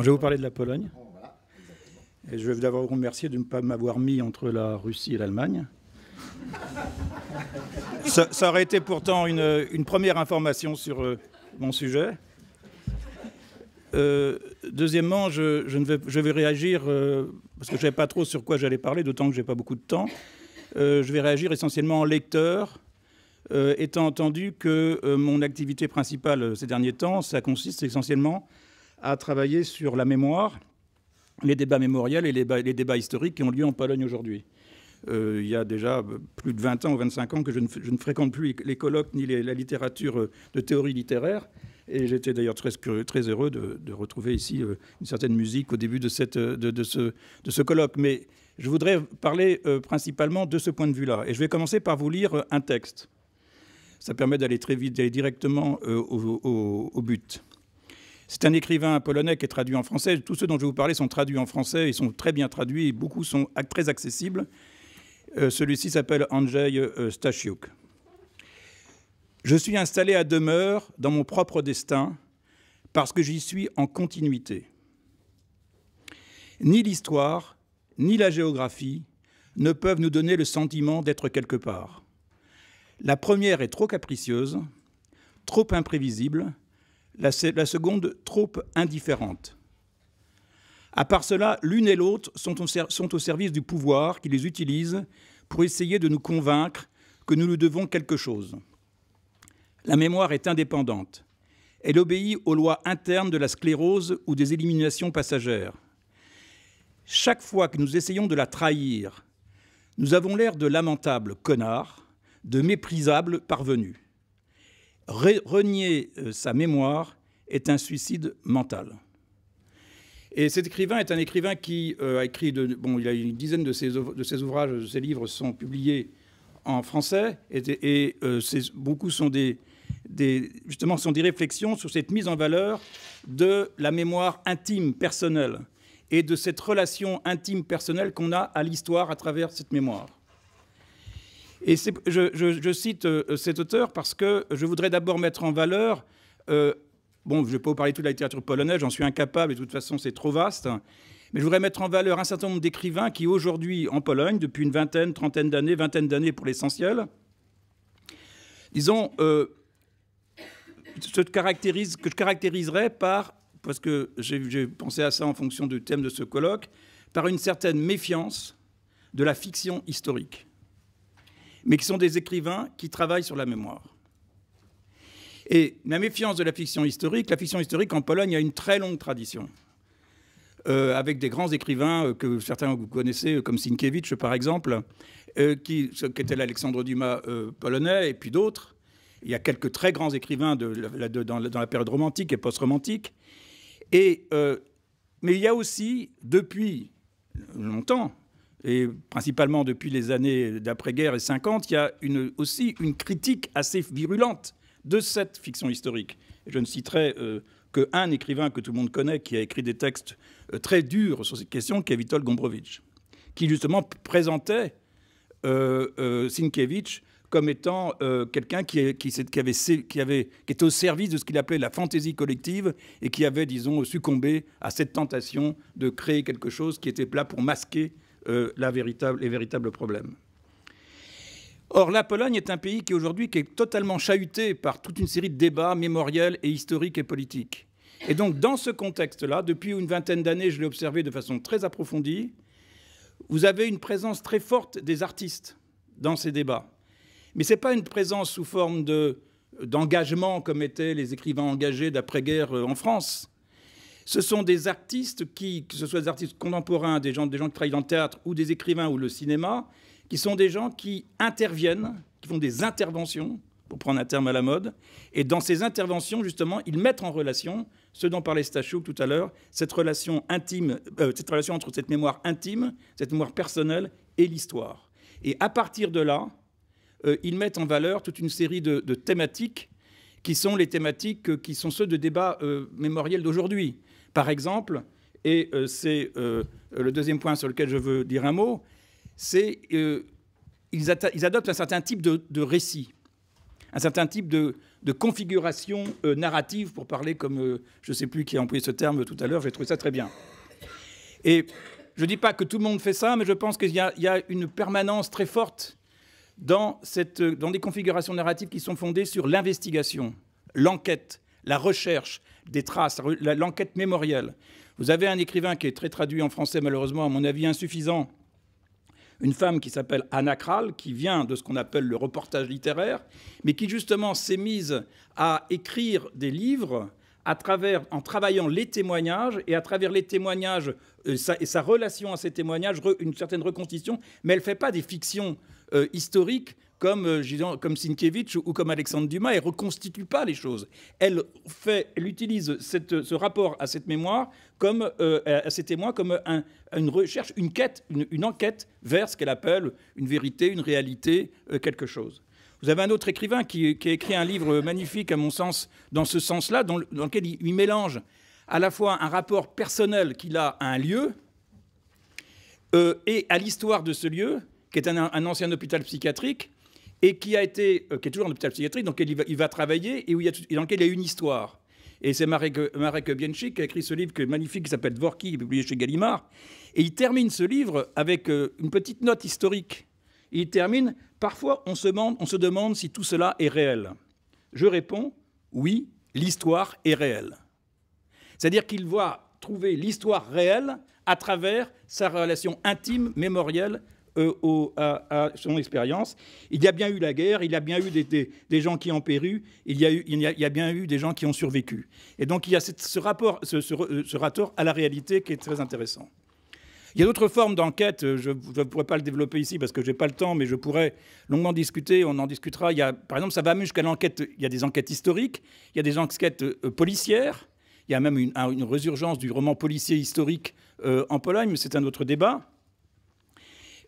je vais vous parler de la Pologne. Et je vais d'abord vous remercier de ne pas m'avoir mis entre la Russie et l'Allemagne. Ça, aurait été pourtant une, première information sur euh, mon sujet. Euh, deuxièmement, je, vais, je, vais, réagir, euh, parce que je ne savais pas trop sur quoi j'allais parler, d'autant que je n'ai pas beaucoup de temps. je vais réagir essentiellement en lecteur, étant entendu que mon activité principale ces derniers temps, ça consiste essentiellement à travailler sur la mémoire, les débats mémoriels et les, débats historiques qui ont lieu en Pologne aujourd'hui. Euh, il y a déjà plus de 20 ans ou 25 ans que je ne, fréquente plus les colloques ni la littérature euh, de théorie littéraire. Et j'étais d'ailleurs très, très, heureux de, retrouver ici euh, une certaine musique au début de, cette, de, de ce, colloque. Mais je voudrais parler principalement de ce point de vue-là. Et je vais commencer par vous lire un texte. Ça permet d'aller très vite, d'aller directement au, au but. C'est un écrivain polonais qui est traduit en français. Tous ceux dont je vais vous parler sont traduits en français, ils sont très bien traduits, et beaucoup sont très accessibles. Euh, celui-ci s'appelle Andrzej euh, Je suis installé à demeure dans mon propre destin parce que j'y suis en continuité. Ni l'histoire, ni la géographie ne peuvent nous donner le sentiment d'être quelque part. La première est trop capricieuse, trop imprévisible, la, seconde trop indifférente. À part cela, l'une et l'autre sont, sont, au service du pouvoir qui les utilise pour essayer de nous convaincre que nous lui devons quelque chose. La mémoire est indépendante. Elle obéit aux lois internes de la sclérose ou des éliminations passagères. Chaque fois que nous essayons de la trahir, nous avons l'air de lamentables connards, de méprisables parvenus renier euh, sa mémoire est un suicide mental. Et cet écrivain est un écrivain qui euh, a écrit, de, bon, il a une dizaine de ses, ouvrages, de ses livres sont publiés en français, et, euh, beaucoup sont des, des, justement, sont des réflexions sur cette mise en valeur de la mémoire intime, personnelle, et de cette relation intime, personnelle qu'on a à l'histoire à travers cette mémoire. Et je, cite euh, cet auteur parce que je voudrais d'abord mettre en valeur, euh, bon, je ne vais pas vous parler de toute la littérature polonaise, j'en suis incapable, et de toute façon c'est trop vaste, mais je voudrais mettre en valeur un certain nombre d'écrivains qui aujourd'hui en Pologne, depuis une vingtaine, trentaine d'années, vingtaine d'années pour l'essentiel, disons, euh, se caractérise, que je caractériserais par, parce que j'ai pensé à ça en fonction du thème de ce colloque, par une certaine méfiance de la fiction historique mais qui sont des écrivains qui travaillent sur la mémoire. Et la méfiance de la fiction historique, la fiction historique en Pologne a une très longue tradition, euh, avec des grands écrivains euh, que certains vous connaissez, comme Sienkiewicz par exemple, euh, qui, était l'Alexandre Dumas polonais, et puis d'autres. Il y a quelques très grands écrivains dans, la période romantique et post-romantique. Et, mais il y a aussi, depuis longtemps, et principalement depuis les années d'après-guerre et 50, il y a aussi une critique assez virulente de cette fiction historique. je ne citerai euh, qu'un écrivain que tout le monde connaît, qui a écrit des textes euh, très durs sur cette question, qui est Vitol Gombrowicz, qui justement présentait euh, euh, Sienkiewicz comme étant quelqu'un qui, qui était au service de ce qu'il appelait la fantaisie collective et qui avait, disons, succombé à cette tentation de créer quelque chose qui était plat pour masquer euh, véritable, les véritables problèmes. Or, la Pologne est un pays qui aujourd'hui est totalement chahuté par toute une série de débats mémoriels et historiques et politiques. Et donc, dans ce contexte-là, depuis une vingtaine d'années, je l'ai observé de façon très approfondie, vous avez une présence très forte des artistes dans ces débats. Mais ce n'est pas une présence sous forme d'engagement comme étaient les écrivains engagés d'après-guerre euh, en France. Ce sont des artistes qui, que ce soit des artistes contemporains, des gens, qui travaillent dans le théâtre ou des écrivains ou le cinéma, qui sont des gens qui interviennent, qui font des interventions, pour prendre un terme à la mode. Et dans ces interventions, justement, ils mettent en relation ce dont parlait Stachouk tout à l'heure, cette relation intime, euh, cette relation entre cette mémoire intime, cette mémoire personnelle et l'histoire. Et à partir de là, euh, ils mettent en valeur toute une série de, thématiques qui sont les thématiques qui sont ceux de débats euh, mémoriels d'aujourd'hui. Par exemple, et euh, c'est euh, le deuxième point sur lequel je veux dire un mot, c'est qu'ils euh, ils adoptent un certain type de, récit, un certain type de, configuration narrative, pour parler comme je ne sais plus qui a employé ce terme tout à l'heure, j'ai trouvé ça très bien. Et je ne dis pas que tout le monde fait ça, mais je pense qu'il y, a une permanence très forte dans des configurations narratives qui sont fondées sur l'investigation, l'enquête, la recherche, des traces, l'enquête mémorielle. Vous avez un écrivain qui est très traduit en français, malheureusement, à mon avis insuffisant, une femme qui s'appelle Anna Kral, qui vient de ce qu'on appelle le reportage littéraire, mais qui justement s'est mise à écrire des livres en travaillant les témoignages et à travers les témoignages euh, et sa relation à ces témoignages, une certaine reconstitution, mais elle ne fait pas des fictions euh, historiques comme, euh, comme Sienkiewicz ou comme Alexandre Dumas. Elle reconstitue pas les choses. Elle, fait, elle utilise cette, ce rapport à cette mémoire comme euh, à ces témoins comme une recherche, une quête, une, enquête vers ce qu'elle appelle une vérité, une réalité, euh, quelque chose. Vous avez un autre écrivain qui, a écrit un livre magnifique, à mon sens, dans ce sens-là, dans, lequel il, mélange à la fois un rapport personnel qu'il a à un lieu et à l'histoire de ce lieu, qui est un, ancien hôpital psychiatrique, et qui a été, euh, qui est toujours en hôpital psychiatrique, dans il va, travailler et, où il y a, dans lequel il y a une histoire. Et c'est Marek, Marek Bienchik qui a écrit ce livre magnifique qui s'appelle Dvorki, publié chez Gallimard. Et il termine ce livre avec euh, une petite note historique. Il termine Parfois, on se, demande, on se demande si tout cela est réel. Je réponds Oui, l'histoire est réelle. C'est-à-dire qu'il voit trouver l'histoire réelle à travers sa relation intime, mémorielle euh, à, son expérience. Il y a bien eu la guerre, il y a bien eu des, des, gens qui ont péri, il y, a eu, il, bien eu des gens qui ont survécu. Et donc il y a ce, rapport, ce, ce, euh, à la réalité qui est très intéressant. Il y a d'autres formes d'enquête, euh, je ne pourrais pas le développer ici parce que je n'ai pas le temps, mais je pourrais longuement discuter, on en discutera. Il y a, par exemple, ça va même jusqu'à l'enquête, il y a des enquêtes historiques, il y a des enquêtes euh, policières, il y a même une, résurgence du roman policier historique en Pologne, mais c'est un autre débat.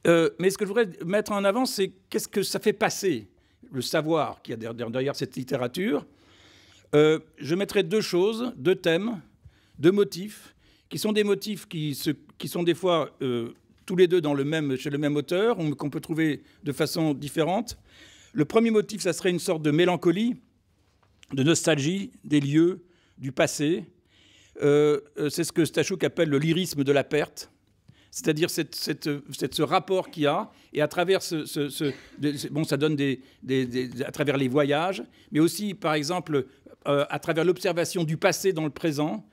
Euh, mais ce que je voudrais mettre en avant, c'est qu'est-ce que ça fait passer, le savoir qui y a derrière, cette littérature. Euh, je mettrai deux choses, deux thèmes, deux motifs, qui sont des motifs qui, sont des fois euh, tous les deux chez le même auteur, qu'on peut trouver de façon différente. Le premier motif, ça serait une sorte de mélancolie, de nostalgie des lieux, du passé. c'est ce que Stachouk appelle le lyrisme de la perte c'est-à-dire ce rapport qu'il y a, et à travers ce, bon, ça donne des, à travers les voyages, mais aussi, par exemple, euh, à travers l'observation du passé dans le présent,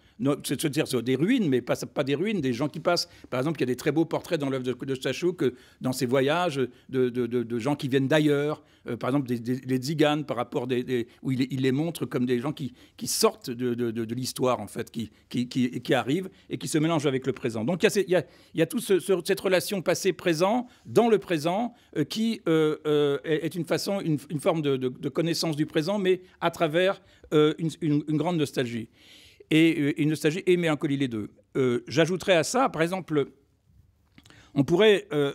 c'est-à-dire des ruines, mais pas, pas, des ruines, des gens qui passent. Par exemple, il y a des très beaux portraits dans l'œuvre de, de dans ses voyages, de, gens qui viennent d'ailleurs. Euh, par exemple, des, les Ziganes, par rapport des, où il, les montre comme des gens qui, sortent de, l'histoire, en fait, qui, qui, arrivent et qui se mélangent avec le présent. Donc, il y a, toute cette relation passé-présent, dans le présent, euh, qui euh, est une façon, une, forme de, connaissance du présent, mais à travers une grande nostalgie et, euh, et nostalgie et colis les deux. Euh, J'ajouterais à ça, par exemple, on pourrait. Il euh,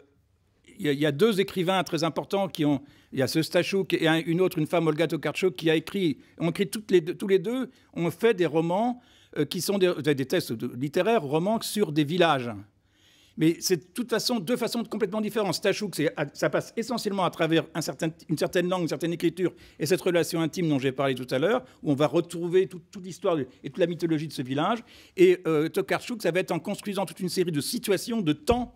y, a deux écrivains très importants qui ont. Il y a ce Stachouk et une autre, une femme, Olga Tokarczuk, qui a écrit. On écrit toutes les tous les deux, on fait des romans euh, qui sont des, tests littéraires, romans sur des villages. Mais c'est de toute façon deux façons complètement différentes. Tachouk, ça passe essentiellement à travers une certaine langue, une certaine écriture et cette relation intime dont j'ai parlé tout à l'heure, où on va retrouver toute, l'histoire et toute la mythologie de ce village. Et euh, ça va être en construisant toute une série de situations, de temps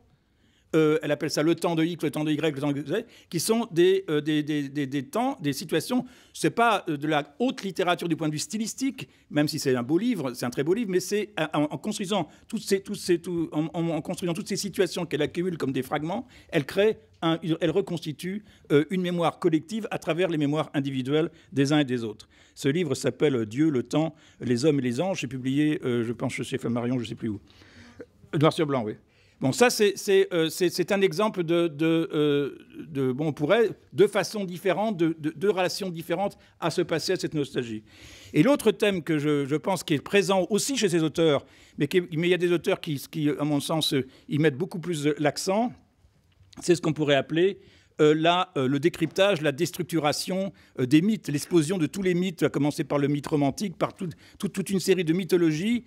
euh, elle appelle ça le temps de X, le temps de Y, le temps de Z, qui sont des, euh, des, temps, des situations. Ce n'est pas euh, de la haute littérature du point de vue stylistique, même si c'est un beau livre, c'est un très beau livre, mais c'est en, construisant toutes ces, toutes ces, tout, en, construisant toutes ces situations qu'elle accumule comme des fragments, elle crée elle reconstitue une mémoire collective à travers les mémoires individuelles des uns et des autres. Ce livre s'appelle Dieu, le temps, les hommes et les anges. J'ai publié, je pense, chez Marion, je ne sais plus où. Noir sur blanc, oui. Bon, ça, c'est euh, un exemple euh, de, bon, on pourrait, de façons différentes, de, relations différentes à se passer à cette nostalgie. Et l'autre thème que je, pense qui est présent aussi chez ces auteurs, mais, mais il y a des auteurs qui, qui, à mon sens, y mettent beaucoup plus l'accent, c'est ce qu'on pourrait appeler euh, euh le décryptage, la déstructuration des mythes, l'explosion de tous les mythes, à commencer par le mythe romantique, par toute une série de mythologies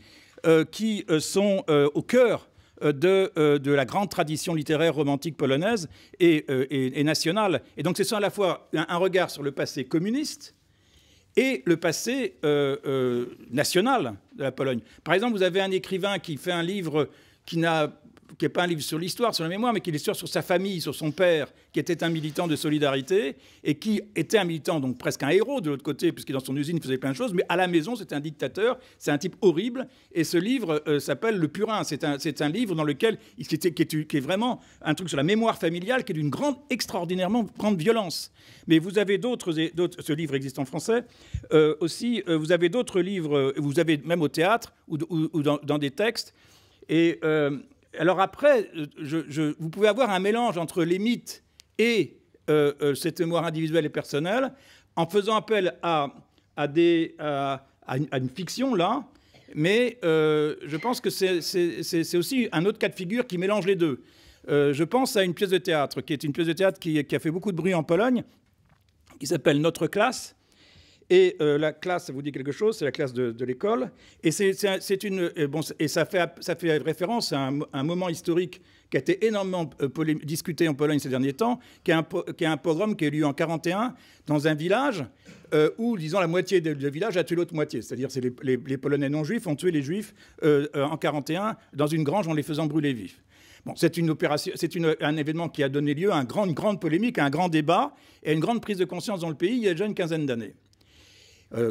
qui sont au cœur euh, euh, de, la grande tradition littéraire romantique polonaise euh, et, nationale. Et donc, ce sont à la fois un, regard sur le passé communiste, et le passé national de la Pologne. Par exemple, vous avez un écrivain qui fait un livre qui n'a qui n'est pas un livre sur l'histoire, sur la mémoire, mais qui est l'histoire sur sa famille, sur son père, qui était un militant de solidarité et qui était un militant, donc presque un héros de l'autre côté, puisque dans son usine, il faisait plein de choses, mais à la maison, c'était un dictateur, c'est un type horrible. Et ce livre euh, s'appelle Le Purin. C'est un, un, livre dans lequel, qui est, qui, est, vraiment un truc sur la mémoire familiale, qui est d'une grande, extraordinairement grande violence. Mais vous avez d'autres, ce livre existe en français, euh, aussi, euh, vous avez d'autres livres, vous avez même au théâtre ou, dans, des textes. Et alors après, euh, vous pouvez avoir un mélange entre les mythes et ces euh, euh, cette mémoire et personnelle en faisant appel à, une, fiction, là, mais euh, je pense que c'est aussi un autre cas de figure qui mélange les deux. je pense à une pièce de théâtre, qui est une pièce de théâtre qui a fait beaucoup de bruit en Pologne, qui s'appelle Notre classe, et euh, la classe, ça vous dit quelque chose, c'est la classe de, l'école. Et, ça, fait, référence à un, moment historique qui a été énormément euh, discuté en Pologne ces derniers temps, qui est, un, pogrom qui a eu lieu en 41 dans un village euh, où, disons, la moitié du village a tué l'autre moitié. C'est-à-dire que les, Polonais non-juifs ont tué les juifs en 41 dans une grange en les faisant brûler vifs. c'est un événement qui a donné lieu à une grande, grande polémique, à un grand débat et à une grande prise de conscience dans le pays il y a déjà une quinzaine d'années.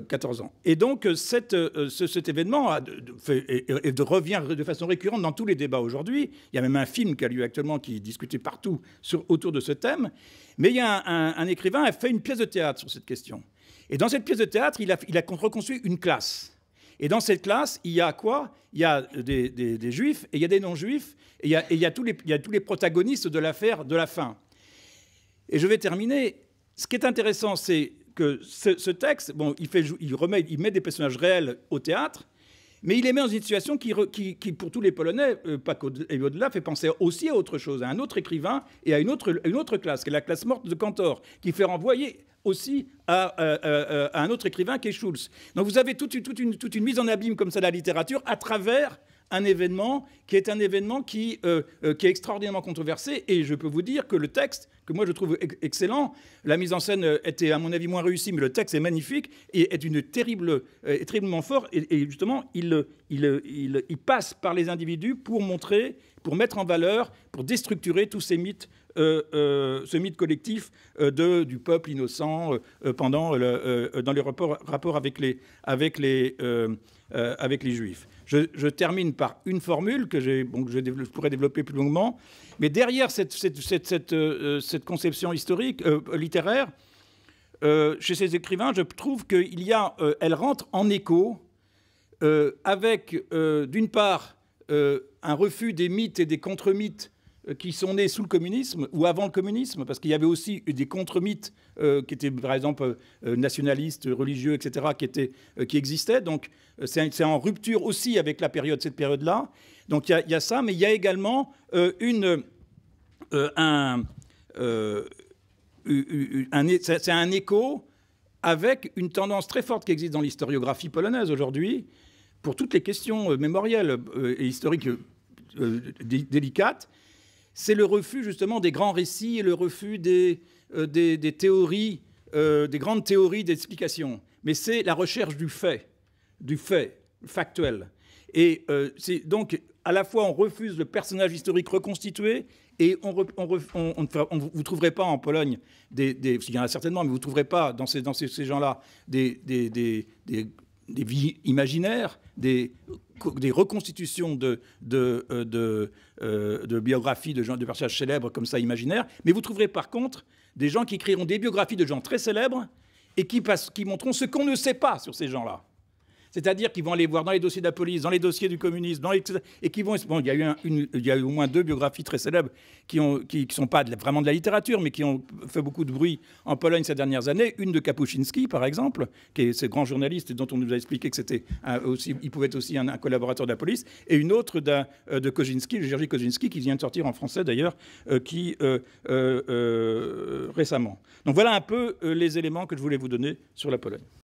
14 euh, ans. Et donc, euh, euh, cet événement a revient de façon récurrente dans tous les débats aujourd'hui. Il y a même un film qui a lieu actuellement qui est discuté partout sur, autour de ce thème. Mais il y a un, écrivain qui a fait une pièce de théâtre sur cette question. Et dans cette pièce de théâtre, il a, il a reconstruit une classe. Et dans cette classe, il y a quoi Il y a des, juifs et il y a des non-juifs et, il y, a, il, y a tous les, il y a tous les protagonistes de l'affaire de la fin. Et je vais terminer. Ce qui est intéressant, c'est que ce, texte, bon, il, fait, il, remet, il met des personnages réels au théâtre, mais il les met dans une situation qui, qui, pour tous les Polonais, euh, pas qu'au-delà, fait penser aussi à autre chose, à un autre écrivain et à une autre, une autre classe, qui est la classe morte de Cantor, qui fait renvoyer aussi à, euh, euh, un autre écrivain qui est Schulz. Donc vous avez une, toute une mise en abîme comme ça de la littérature à travers un événement qui est un événement qui, euh, euh, qui est extraordinairement controversé. Et je peux vous dire que le texte, que moi je trouve excellent, la mise en scène euh, était à mon avis moins réussie, mais le texte est magnifique et est une terrible, terriblement fort. Et, justement, il il, il, passe par les individus pour montrer, pour mettre en valeur, pour déstructurer tous ces mythes. ce mythe collectif de, du peuple innocent pendant dans les rapports, rapports, avec les, avec les, avec les juifs. Je, termine par une formule que, je, pourrais développer plus longuement. Mais derrière cette, euh, conception historique, euh, littéraire, euh, chez ces écrivains, je trouve qu'elle y rentre en écho avec, d'une part, un refus des mythes et des contre-mythes euh, qui sont nés sous le communisme ou avant le communisme, parce qu'il y avait aussi des contre-mythes euh, qui étaient, par exemple, euh, nationalistes, religieux, etc., qui, étaient, qui existaient. Donc, c'est en rupture aussi avec la période, cette période-là. Donc, il y, a ça, mais il y a également un c'est un écho avec une tendance très forte qui existe dans l'historiographie polonaise aujourd'hui pour toutes les questions mémorielles et historiques délicates c'est le refus justement des grands récits et le refus des, euh, des, théories, euh, des grandes théories d'explication. Mais c'est la recherche du fait, du fait factuel. Et euh, c'est donc à la fois on refuse le personnage historique reconstitué et on, ne vous trouverez pas en Pologne des, il y en a certainement, mais vous trouverez pas dans ces, dans ces, gens-là des, des vies imaginaires, des, reconstitutions de, euh, euh, biographies de, personnages célèbres comme ça imaginaires, mais vous trouverez par contre des gens qui écriront des biographies de gens très célèbres et qui montreront ce qu'on ne sait pas sur ces gens-là. C'est-à-dire qu'ils vont aller voir dans les dossiers de la police, dans les dossiers du communisme, et qui vont. il y a eu, il au moins deux biographies très célèbres qui ne sont pas vraiment de la littérature, mais qui ont fait beaucoup de bruit en Pologne ces dernières années. Une de Kapuscinski, par exemple, qui est ce grand journaliste dont on nous a expliqué que c'était aussi, il pouvait être aussi un, collaborateur de la police, et une autre d'un, euh, de Kozinski, Georgi Kozinski, qui vient de sortir en français d'ailleurs, euh, euh, récemment. Donc voilà un peu les éléments que je voulais vous donner sur la Pologne.